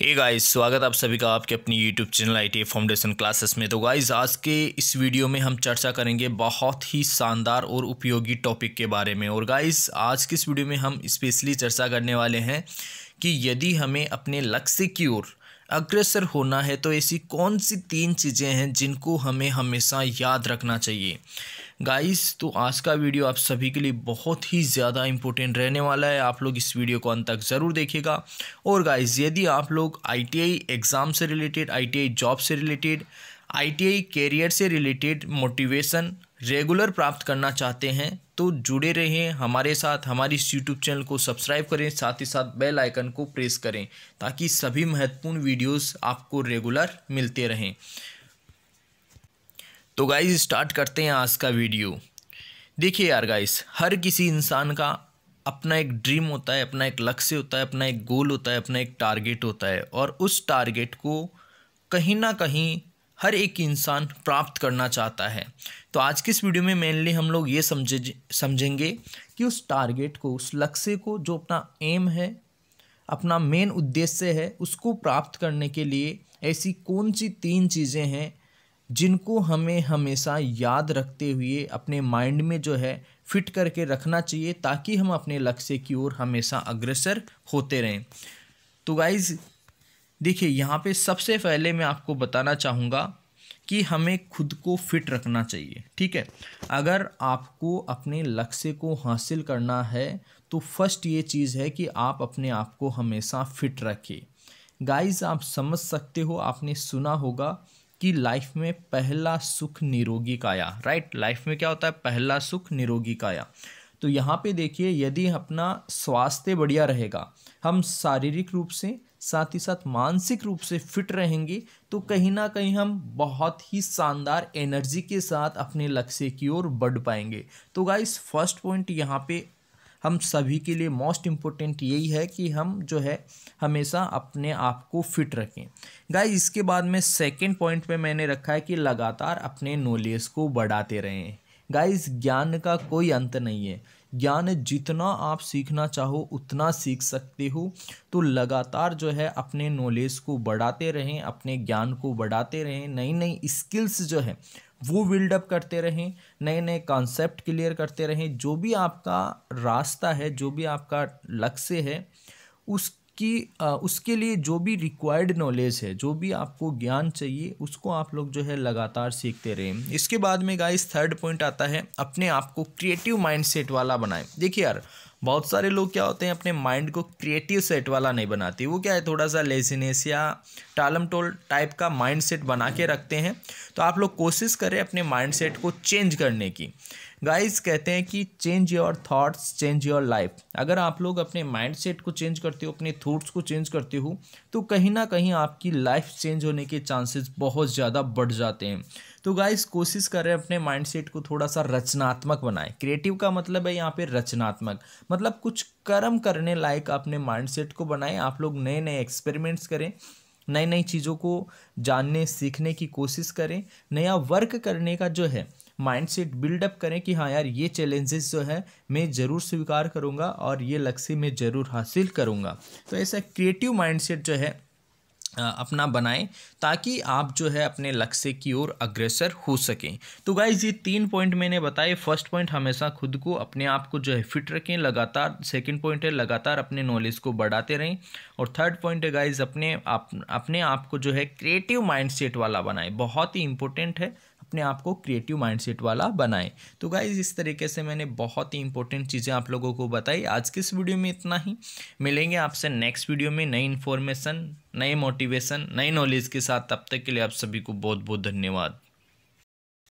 hey guys स्वागत आप सभी का आपके अपनी YouTube channel I foundation classes में तो गाइस आज के इस वीडियो में हम चर्चा करेंगे बहुत ही शानदार और उपयोगी टॉपिक के बारे में और गाइस आज के इस वीडियो में हम स्पेशली चर्चा करने वाले हैं कि यदि हमें अपने लक्ष्य की ओर अग्रसर होना है तो ऐसी कौन सी तीन चीज़ें हैं जिनको हमें हमेशा याद रखना चाहिए गाइस तो आज का वीडियो आप सभी के लिए बहुत ही ज़्यादा इम्पोर्टेंट रहने वाला है आप लोग इस वीडियो को अंत तक ज़रूर देखिएगा और गाइस यदि आप लोग आईटीआई एग्ज़ाम से रिलेटेड आईटीआई जॉब से रिलेटेड आईटीआई कैरियर से रिलेटेड मोटिवेशन रेगुलर प्राप्त करना चाहते हैं तो जुड़े रहें हमारे साथ हमारे इस यूट्यूब चैनल को सब्सक्राइब करें साथ ही साथ बेल आइकन को प्रेस करें ताकि सभी महत्वपूर्ण वीडियोस आपको रेगुलर मिलते रहें तो गाइस स्टार्ट करते हैं आज का वीडियो देखिए यार गाइस हर किसी इंसान का अपना एक ड्रीम होता है अपना एक लक्ष्य होता है अपना एक गोल होता है अपना एक टारगेट होता है और उस टारगेट को कहीं ना कहीं हर एक इंसान प्राप्त करना चाहता है तो आज के इस वीडियो में मेनली हम लोग ये समझे समझेंगे कि उस टारगेट को उस लक्ष्य को जो अपना एम है अपना मेन उद्देश्य है उसको प्राप्त करने के लिए ऐसी कौन सी तीन चीज़ें हैं जिनको हमें हमेशा याद रखते हुए अपने माइंड में जो है फिट करके रखना चाहिए ताकि हम अपने लक्ष्य की ओर हमेशा अग्रसर होते रहें तो गाइज़ देखिए यहाँ पे सबसे पहले मैं आपको बताना चाहूँगा कि हमें खुद को फिट रखना चाहिए ठीक है अगर आपको अपने लक्ष्य को हासिल करना है तो फर्स्ट ये चीज़ है कि आप अपने आप को हमेशा फिट रखिए गाइस आप समझ सकते हो आपने सुना होगा कि लाइफ में पहला सुख निरोगी काया राइट लाइफ में क्या होता है पहला सुख निरोगी काया तो यहाँ पे देखिए यदि अपना स्वास्थ्य बढ़िया रहेगा हम शारीरिक रूप से साथ ही साथ मानसिक रूप से फिट रहेंगे तो कहीं ना कहीं हम बहुत ही शानदार एनर्जी के साथ अपने लक्ष्य की ओर बढ़ पाएंगे तो गाइस फर्स्ट पॉइंट यहाँ पे हम सभी के लिए मोस्ट इम्पोर्टेंट यही है कि हम जो है हमेशा अपने आप को फिट रखें गाइस इसके बाद में सेकेंड पॉइंट पे मैंने रखा है कि लगातार अपने नॉलेज को बढ़ाते रहें गाइस ज्ञान का कोई अंत नहीं है ज्ञान जितना आप सीखना चाहो उतना सीख सकते हो तो लगातार जो है अपने नॉलेज को बढ़ाते रहें अपने ज्ञान को बढ़ाते रहें नई नई स्किल्स जो है वो बिल्डअप करते रहें नए नए कॉन्सेप्ट क्लियर करते रहें जो भी आपका रास्ता है जो भी आपका लक्ष्य है उस कि उसके लिए जो भी रिक्वायर्ड नॉलेज है जो भी आपको ज्ञान चाहिए उसको आप लोग जो है लगातार सीखते रहें इसके बाद में गाइस थर्ड पॉइंट आता है अपने आप को क्रिएटिव माइंडसेट वाला बनाएं देखिए यार बहुत सारे लोग क्या होते हैं अपने माइंड को क्रिएटिव सेट वाला नहीं बनाते वो क्या है थोड़ा सा लेजीनेस या टालम टोल टाइप का माइंड सेट बना के रखते हैं तो आप लोग कोशिश करें अपने माइंड सेट को चेंज करने की गाइस कहते हैं कि change your thoughts change your life अगर आप लोग अपने माइंडसेट को चेंज करते हो अपने थॉट्स को चेंज करते हो तो कहीं ना कहीं आपकी लाइफ चेंज होने के चांसेस बहुत ज़्यादा बढ़ जाते हैं तो गाइस कोशिश करें अपने माइंडसेट को थोड़ा सा रचनात्मक बनाएं क्रिएटिव का मतलब है यहाँ पे रचनात्मक मतलब कुछ कर्म करने लायक अपने सेट को बनाएं आप लोग नए नए एक्सपेरिमेंट्स करें नई नई चीज़ों को जानने सीखने की कोशिश करें नया वर्क करने का जो है माइंड सेट बिल्डअप करें कि हाँ यार ये चैलेंजेस जो है मैं ज़रूर स्वीकार करूँगा और ये लक्ष्य मैं ज़रूर हासिल करूँगा तो ऐसा क्रिएटिव माइंड सेट जो है अपना बनाएं ताकि आप जो है अपने लक्ष्य की ओर अग्रसर हो सकें तो गाइज ये तीन पॉइंट मैंने बताए फर्स्ट पॉइंट हमेशा खुद को अपने आप को जो है फिट रखें लगातार सेकंड पॉइंट है लगातार अपने नॉलेज को बढ़ाते रहें और थर्ड पॉइंट है गाइज अपने आप अपने आप को जो है क्रिएटिव माइंड वाला बनाएं बहुत ही इंपॉर्टेंट है अपने आप को क्रिएटिव माइंडसेट वाला बनाएं तो गाइज इस तरीके से मैंने बहुत ही इंपॉर्टेंट चीज़ें आप लोगों को बताई आज के इस वीडियो में इतना ही मिलेंगे आपसे नेक्स्ट वीडियो में नई इन्फॉर्मेशन नए मोटिवेशन नई नॉलेज के साथ तब तक के लिए आप सभी को बहुत बहुत धन्यवाद